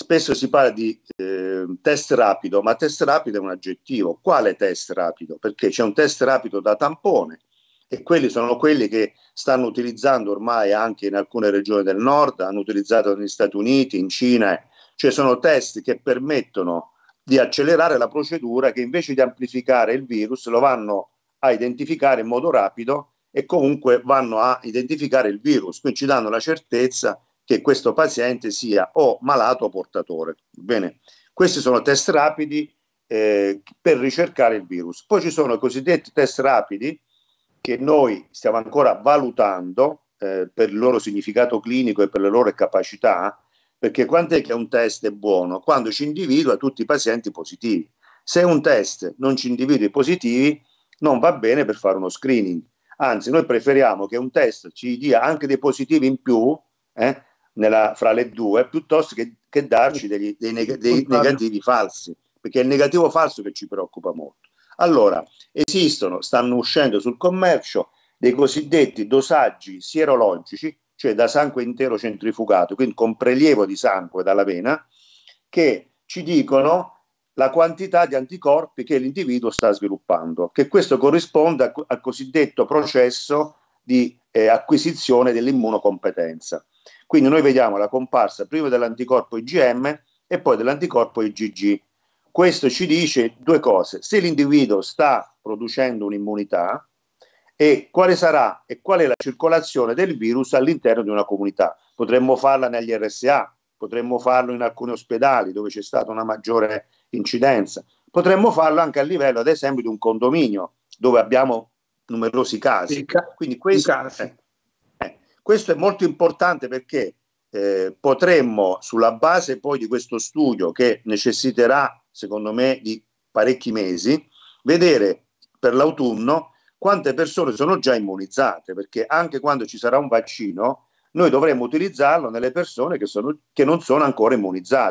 Spesso si parla di eh, test rapido, ma test rapido è un aggettivo. Quale test rapido? Perché c'è un test rapido da tampone e quelli sono quelli che stanno utilizzando ormai anche in alcune regioni del nord, hanno utilizzato negli Stati Uniti, in Cina, cioè sono test che permettono di accelerare la procedura che invece di amplificare il virus lo vanno a identificare in modo rapido e comunque vanno a identificare il virus, quindi ci danno la certezza che questo paziente sia o malato o portatore. Bene, questi sono test rapidi eh, per ricercare il virus. Poi ci sono i cosiddetti test rapidi che noi stiamo ancora valutando eh, per il loro significato clinico e per le loro capacità, perché quando è che un test è buono? Quando ci individua tutti i pazienti positivi. Se un test non ci individua i positivi, non va bene per fare uno screening. Anzi, noi preferiamo che un test ci dia anche dei positivi in più, eh, nella, fra le due, piuttosto che, che darci degli, dei, neg- dei negativi falsi, perché è il negativo falso che ci preoccupa molto. Allora, esistono, stanno uscendo sul commercio dei cosiddetti dosaggi sierologici, cioè da sangue intero centrifugato, quindi con prelievo di sangue dalla vena, che ci dicono la quantità di anticorpi che l'individuo sta sviluppando, che questo corrisponde al cosiddetto processo di eh, acquisizione dell'immunocompetenza. Quindi noi vediamo la comparsa prima dell'anticorpo IgM e poi dell'anticorpo IgG. Questo ci dice due cose, se l'individuo sta producendo un'immunità e quale sarà e qual è la circolazione del virus all'interno di una comunità. Potremmo farla negli RSA, potremmo farlo in alcuni ospedali dove c'è stata una maggiore incidenza, potremmo farlo anche a livello ad esempio di un condominio dove abbiamo numerosi casi. Ca- Quindi questo, casi. Eh, eh, questo, è molto importante perché eh, potremmo, sulla base poi di questo studio che necessiterà, secondo me, di parecchi mesi, vedere per l'autunno quante persone sono già immunizzate, perché anche quando ci sarà un vaccino, noi dovremmo utilizzarlo nelle persone che, sono, che non sono ancora immunizzate.